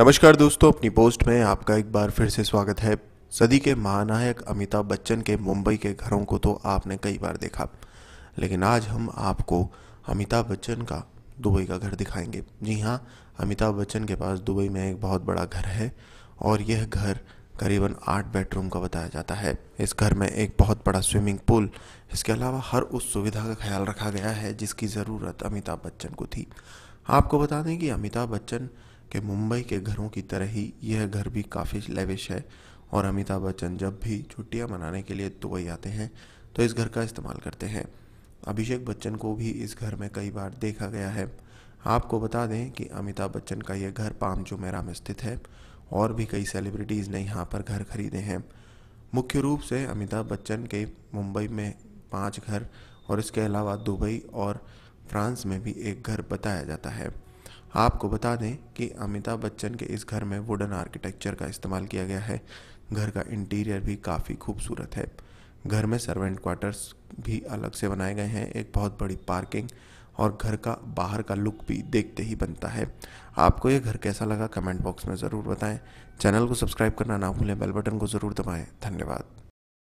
नमस्कार दोस्तों अपनी पोस्ट में आपका एक बार फिर से स्वागत है सदी के महानायक अमिताभ बच्चन के मुंबई के घरों को तो आपने कई बार देखा लेकिन आज हम आपको अमिताभ बच्चन का दुबई का घर दिखाएंगे जी हाँ अमिताभ बच्चन के पास दुबई में एक बहुत बड़ा घर है और यह घर करीबन आठ बेडरूम का बताया जाता है इस घर में एक बहुत बड़ा स्विमिंग पूल इसके अलावा हर उस सुविधा का ख्याल रखा गया है जिसकी ज़रूरत अमिताभ बच्चन को थी आपको बता दें कि अमिताभ बच्चन कि मुंबई के घरों की तरह ही यह घर भी काफ़ी लेविश है और अमिताभ बच्चन जब भी छुट्टियां मनाने के लिए दुबई आते हैं तो इस घर का इस्तेमाल करते हैं अभिषेक बच्चन को भी इस घर में कई बार देखा गया है आपको बता दें कि अमिताभ बच्चन का यह घर पाम जुमेरा में स्थित है और भी कई सेलिब्रिटीज़ ने यहाँ पर घर खरीदे हैं मुख्य रूप से अमिताभ बच्चन के मुंबई में पाँच घर और इसके अलावा दुबई और फ्रांस में भी एक घर बताया जाता है आपको बता दें कि अमिताभ बच्चन के इस घर में वुडन आर्किटेक्चर का इस्तेमाल किया गया है घर का इंटीरियर भी काफ़ी खूबसूरत है घर में सर्वेंट क्वार्टर्स भी अलग से बनाए गए हैं एक बहुत बड़ी पार्किंग और घर का बाहर का लुक भी देखते ही बनता है आपको ये घर कैसा लगा कमेंट बॉक्स में ज़रूर बताएं चैनल को सब्सक्राइब करना ना भूलें बेल बटन को ज़रूर दबाएं धन्यवाद